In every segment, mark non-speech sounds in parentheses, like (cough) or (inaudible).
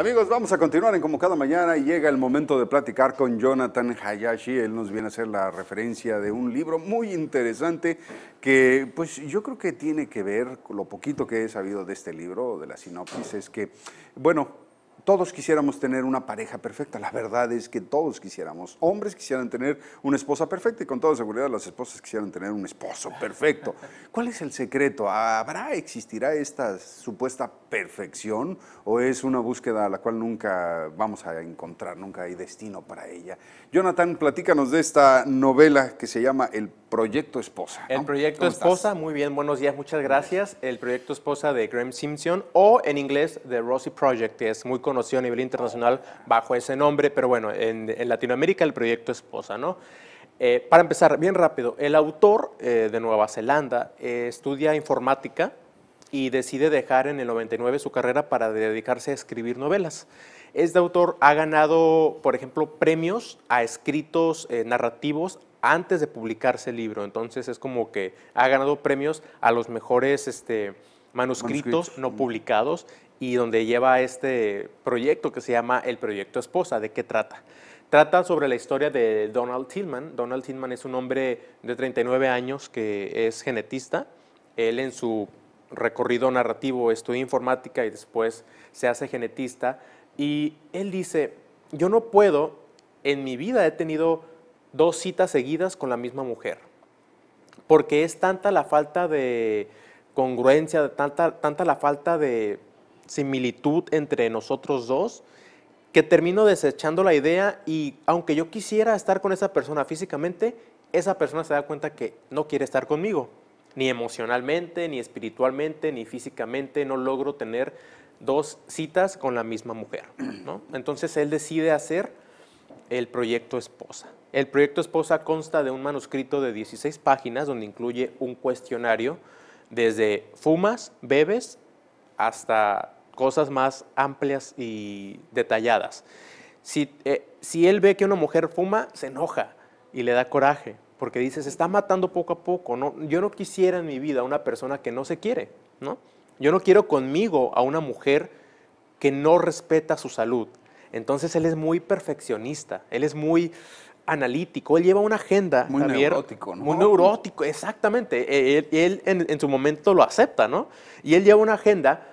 Amigos, vamos a continuar en como cada mañana y llega el momento de platicar con Jonathan Hayashi. Él nos viene a hacer la referencia de un libro muy interesante que pues yo creo que tiene que ver, con lo poquito que he sabido de este libro, de la sinopsis, es que, bueno, todos quisiéramos tener una pareja perfecta, la verdad es que todos quisiéramos. Hombres quisieran tener una esposa perfecta y con toda seguridad las esposas quisieran tener un esposo perfecto. (laughs) ¿Cuál es el secreto? ¿Habrá, existirá esta supuesta perfección o es una búsqueda a la cual nunca vamos a encontrar, nunca hay destino para ella? Jonathan, platícanos de esta novela que se llama El Proyecto Esposa. El Proyecto Esposa, muy bien, buenos días, muchas gracias. El Proyecto Esposa de Graham Simpson o en inglés The Rosie Project, que es muy conocido a nivel internacional bajo ese nombre, pero bueno, en, Latinoamérica el proyecto Esposa, ¿no? Eh, para empezar, bien rápido, el autor eh, de Nueva Zelanda eh, estudia informática y decide dejar en el 99 su carrera para dedicarse a escribir novelas. Este autor ha ganado, por ejemplo, premios a escritos narrativos antes de publicarse el libro, entonces es como que ha ganado premios a los mejores este, manuscritos. no publicados y donde lleva este proyecto que se llama El Proyecto Esposa. ¿De qué trata? Trata sobre la historia de Donald Tillman. Donald Tillman es un hombre de 39 años que es genetista. Él en su recorrido narrativo estudia informática y después se hace genetista. Y él dice, yo no puedo, en mi vida he tenido dos citas seguidas con la misma mujer, porque es tanta la falta de congruencia, tanta, tanta la falta de similitud entre nosotros dos que termino desechando la idea y aunque yo quisiera estar con esa persona físicamente, esa persona se da cuenta que no quiere estar conmigo, ni emocionalmente, ni espiritualmente, ni físicamente, no logro tener dos citas con la misma mujer. Entonces él decide hacer el proyecto esposa. El proyecto esposa consta de un manuscrito de 16 páginas donde incluye un cuestionario desde fumas, bebes, hasta cosas más amplias y detalladas. Si, eh, si él ve que una mujer fuma, se enoja y le da coraje, porque dice, se está matando poco a poco. ¿no? Yo no quisiera en mi vida una persona que no se quiere, ¿no? Yo no quiero conmigo a una mujer que no respeta su salud. Entonces él es muy perfeccionista, él es muy analítico, él lleva una agenda. Muy neurótico, ¿no? Muy neurótico, exactamente. E, él, él en, en, su momento lo acepta, ¿no? Y él lleva una agenda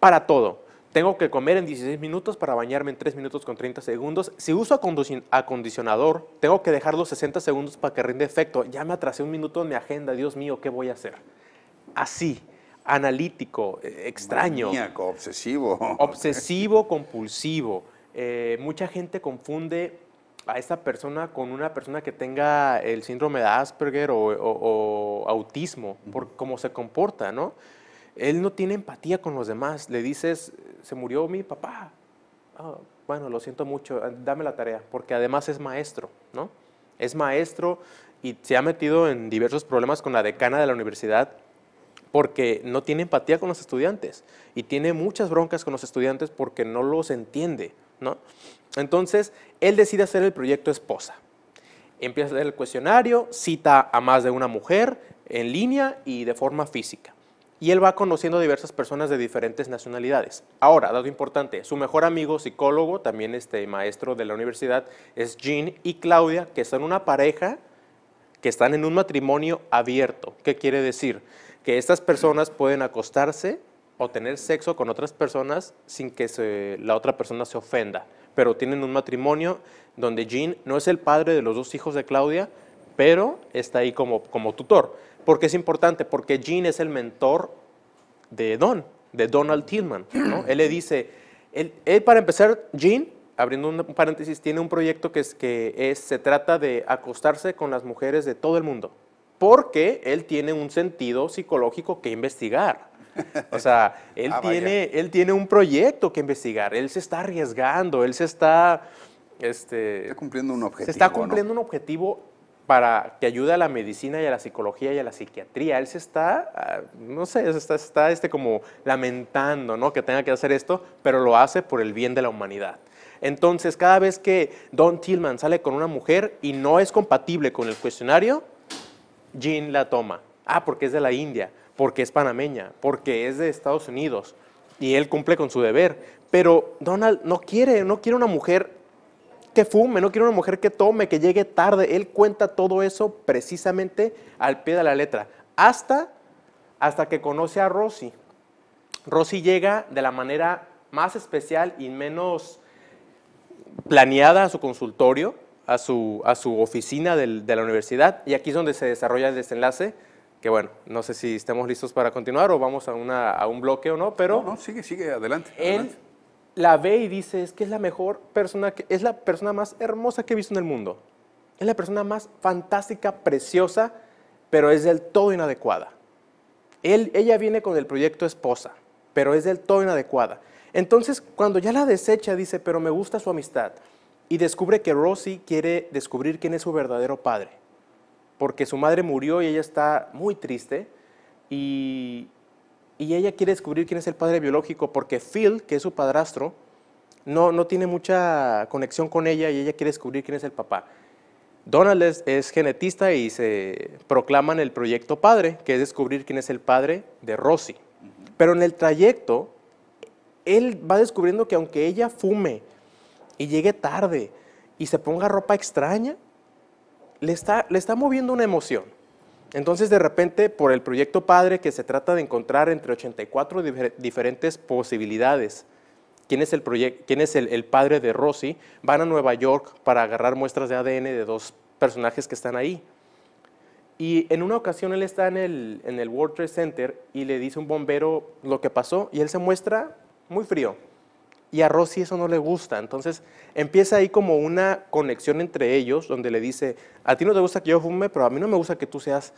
para todo. Tengo que comer en 16 minutos para bañarme en 3 minutos con 30 segundos. Si uso acondicionador, tengo que dejarlo 60 segundos para que rinde efecto. Ya me atrasé un minuto en mi agenda, Dios mío, ¿qué voy a hacer? Así, analítico, eh, extraño. obsesivo. (laughs) Obsesivo, compulsivo. Eh, mucha gente confunde a esta persona con una persona que tenga el síndrome de Asperger o autismo, por cómo se comporta, ¿no? Él no tiene empatía con los demás. Le dices, se murió mi papá. Ah, bueno, lo siento mucho, dame la tarea, porque además es maestro, ¿no? Es maestro y se ha metido en diversos problemas con la decana de la universidad porque no tiene empatía con los estudiantes y tiene muchas broncas con los estudiantes porque no los entiende, ¿no? Entonces, él decide hacer el proyecto esposa. Empieza a hacer el cuestionario, cita a más de una mujer en línea y de forma física y él va conociendo a diversas personas de diferentes nacionalidades. Ahora, dato importante, su mejor amigo, psicólogo, también este maestro de la universidad, es Jean y Claudia, que son una pareja que están en un matrimonio abierto. ¿Qué quiere decir? Que estas personas pueden acostarse o tener sexo con otras personas sin que la otra persona se ofenda, pero tienen un matrimonio donde Jean no es el padre de los dos hijos de Claudia, pero está ahí como, como tutor. ¿Por qué es importante? Porque Gene es el mentor de Don, de Donald Tillman. Él le dice, él, para empezar, Gene, abriendo un paréntesis, tiene un proyecto que, es, que se trata de acostarse con las mujeres de todo el mundo, porque él tiene un sentido psicológico que investigar. O sea, (laughs) él, ah, tiene, él tiene un proyecto que investigar, él se está arriesgando, él se está... Este, está cumpliendo un objetivo. Se está cumpliendo un objetivo para que ayude a la medicina y a la psicología y a la psiquiatría. Él se está, ah, no sé, se está, está este como lamentando, ¿no? Que tenga que hacer esto, pero lo hace por el bien de la humanidad. Entonces, cada vez que Don Tillman sale con una mujer y no es compatible con el cuestionario, Jean la toma. Ah, porque es de la India, porque es panameña, porque es de Estados Unidos. Y él cumple con su deber. Pero Donald no quiere, no quiere una mujer que fume, no quiere una mujer que tome, que llegue tarde. Él cuenta todo eso precisamente al pie de la letra, hasta, hasta que conoce a Rosy. Rosy llega de la manera más especial y menos planeada a su consultorio, a su, a su oficina de la universidad, y aquí es donde se desarrolla el desenlace, que bueno, no sé si estemos listos para continuar o vamos a, un bloque o no, pero... No, no sigue, sigue, adelante. Él adelante la ve y dice, es que es la mejor persona, que, es la persona más hermosa que he visto en el mundo. Es la persona más fantástica, preciosa, pero es del todo inadecuada. Él, ella viene con el proyecto esposa, pero es del todo inadecuada. Entonces, cuando ya la desecha, dice, pero me gusta su amistad. Y descubre que Rosie quiere descubrir quién es su verdadero padre, porque su madre murió y ella está muy triste. Y, y ella quiere descubrir quién es el padre biológico porque Phil, que es su padrastro, no, no tiene mucha conexión con ella y ella quiere descubrir quién es el papá. Donald es, genetista y se proclaman el proyecto padre, que es descubrir quién es el padre de Rosie. Pero en el trayecto, él va descubriendo que aunque ella fume y llegue tarde y se ponga ropa extraña, le está, le está moviendo una emoción. Entonces, de repente, por el proyecto padre que se trata de encontrar entre 84 diferentes posibilidades, quién es, el, padre de Rosy, van a Nueva York para agarrar muestras de ADN de dos personajes que están ahí. Y en una ocasión él está en el, en el World Trade Center y le dice un bombero lo que pasó y él se muestra muy frío y a Rosy eso no le gusta. Entonces empieza ahí como una conexión entre ellos, donde le dice, a ti no te gusta que yo fume, pero a mí no me gusta que tú seas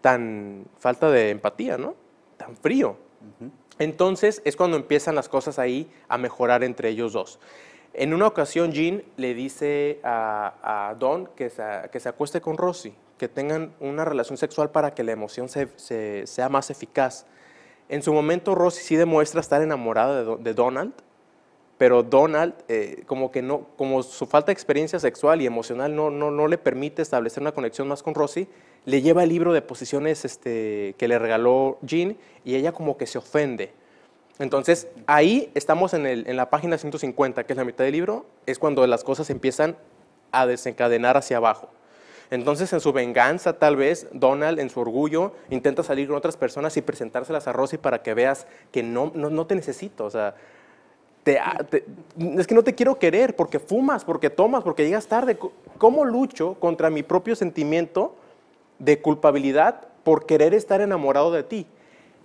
tan falta de empatía, ¿no? Tan frío. Entonces es cuando empiezan las cosas ahí a mejorar entre ellos dos. En una ocasión Jean le dice a, Don que se, acueste con Rosy, que tengan una relación sexual para que la emoción sea más eficaz. En su momento Rosy sí demuestra estar enamorada de Donald, pero Donald, eh, como que no, como su falta de experiencia sexual y emocional no, no, no le permite establecer una conexión más con Rosie, le lleva el libro de posiciones este, que le regaló Jean y ella como que se ofende. Entonces, ahí estamos en, el, en la página 150, que es la mitad del libro, es cuando las cosas empiezan a desencadenar hacia abajo. Entonces, en su venganza, tal vez, Donald, en su orgullo, intenta salir con otras personas y presentárselas a Rosie para que veas que no, no, no te necesito. O sea, Ah, es que no te quiero querer porque fumas, porque tomas, porque llegas tarde. ¿Cómo lucho contra mi propio sentimiento de culpabilidad por querer estar enamorado de ti?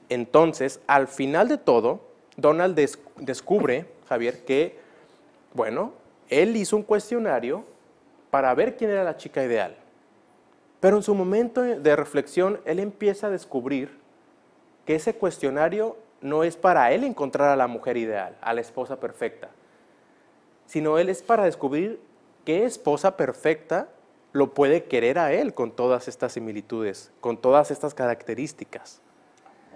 Entonces, al final de todo, Donald descubre, Javier, que, bueno, él hizo un cuestionario para ver quién era la chica ideal. Pero en su momento de reflexión, él empieza a descubrir que ese cuestionario no es para él encontrar a la mujer ideal, a la esposa perfecta, sino él es para descubrir qué esposa perfecta lo puede querer a él con todas estas similitudes, con todas estas características.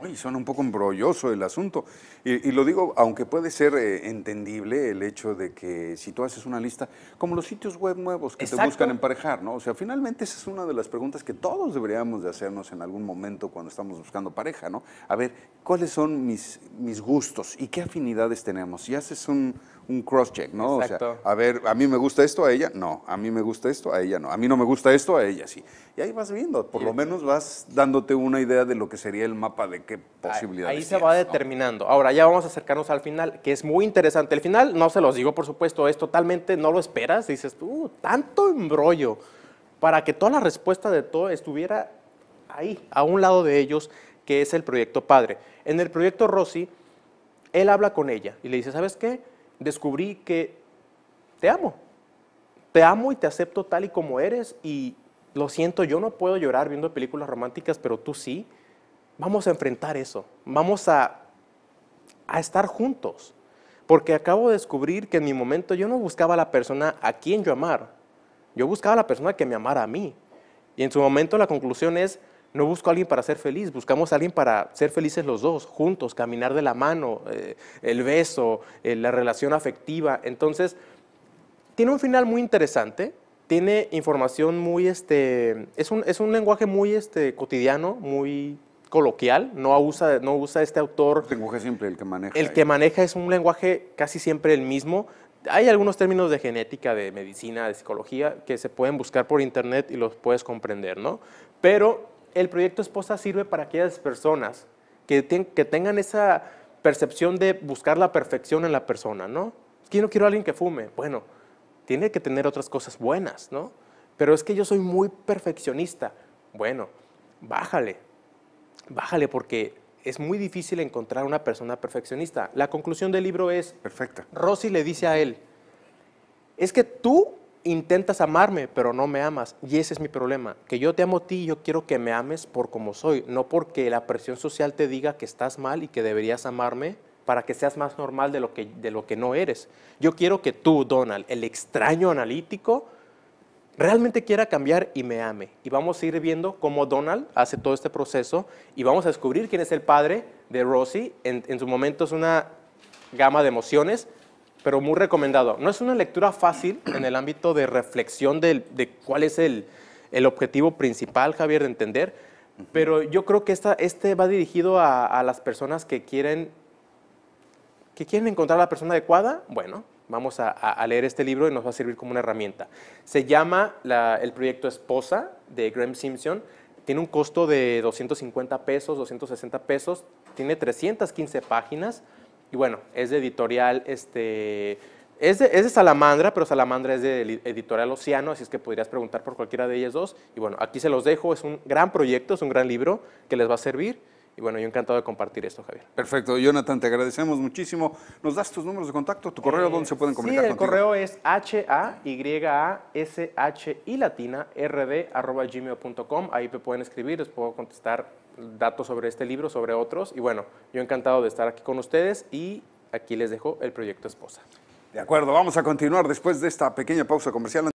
Uy, suena un poco embrolloso el asunto. Y, lo digo, aunque puede ser eh, entendible el hecho de que si tú haces una lista, como los sitios web nuevos que te buscan emparejar, ¿no? O sea, finalmente esa es una de las preguntas que todos deberíamos de hacernos en algún momento cuando estamos buscando pareja, ¿no? A ver, ¿cuáles son mis, mis gustos y qué afinidades tenemos? Si haces un, un cross-check, ¿no? O sea, a ver, a mí me gusta esto, a ella no, a mí me gusta esto, a ella no, a mí no me gusta esto, a ella sí. Y ahí vas viendo, por lo menos vas dándote una idea de lo que sería el mapa de qué posibilidades. Ahí, ahí se va determinando. Ahora ya vamos a acercarnos al final, que es muy interesante. El final, no se los digo, por supuesto, es totalmente, no lo esperas, dices tú, uh, tanto embrollo para que toda la respuesta de todo estuviera ahí, a un lado de ellos, que es el proyecto padre. En el proyecto Rossi, él habla con ella y le dice, ¿sabes qué? descubrí que te amo. Te amo y te acepto tal y como eres y lo siento, yo no puedo llorar viendo películas románticas, pero tú sí. Vamos a enfrentar eso. Vamos a, a estar juntos. Porque acabo de descubrir que en mi momento yo no buscaba la persona a quien yo amar. Yo buscaba la persona que me amara a mí. Y en su momento la conclusión es, no busco a alguien para ser feliz, buscamos a alguien para ser felices los dos, juntos, caminar de la mano, eh, el beso, eh, la relación afectiva. Entonces, tiene un final muy interesante, tiene información muy, este, es un, es un lenguaje muy este, cotidiano, muy coloquial, no usa, no usa este autor. El lenguaje siempre el que maneja. El que maneja es un lenguaje casi siempre el mismo. Hay algunos términos de genética, de medicina, de psicología, que se pueden buscar por internet y los puedes comprender, ¿no? Pero el proyecto Esposa sirve para aquellas personas que, que tengan esa percepción de buscar la perfección en la persona, ¿no? Es que yo no quiero a alguien que fume. Bueno, tiene que tener otras cosas buenas, ¿no? Pero es que yo soy muy perfeccionista. Bueno, bájale, bájale porque es muy difícil encontrar una persona perfeccionista. La conclusión del libro es, perfecta. Rosy le dice a él, es que tú intentas amarme, pero no me amas. Y ese es mi problema. Que yo te amo a ti y yo quiero que me ames por como soy, no porque la presión social te diga que estás mal y que deberías amarme para que seas más normal de lo que, de lo que no eres. Yo quiero que tú, Donald, el extraño analítico, realmente quiera cambiar y me ame. Y vamos a ir viendo cómo Donald hace todo este proceso y vamos a descubrir quién es el padre de Rosie. En, en su momento es una gama de emociones, pero muy recomendado. No es una lectura fácil en el ámbito de reflexión de, cuál es el, el, objetivo principal, Javier, de entender, pero yo creo que esta, este va dirigido a, a, las personas que quieren, que quieren encontrar a la persona adecuada. Bueno, vamos a, a, leer este libro y nos va a servir como una herramienta. Se llama el proyecto Esposa de Graham Simpson. Tiene un costo de 250 pesos, 260 pesos. Tiene 315 páginas. Y bueno, es de editorial, este, es de, es de Salamandra, pero Salamandra es de editorial Oceano, así es que podrías preguntar por cualquiera de ellas dos. Y bueno, aquí se los dejo, es un gran proyecto, es un gran libro que les va a servir. Y bueno, yo encantado de compartir esto, Javier. Perfecto, Jonathan, te agradecemos muchísimo. ¿Nos das tus números de contacto, tu correo, donde eh, dónde se pueden comunicar? Sí, el correo es h a y a s h i latina r d arroba Ahí me pueden escribir, les puedo contestar datos sobre este libro, sobre otros. Y bueno, yo encantado de estar aquí con ustedes y aquí les dejo el proyecto Esposa. De acuerdo, vamos a continuar después de esta pequeña pausa comercial.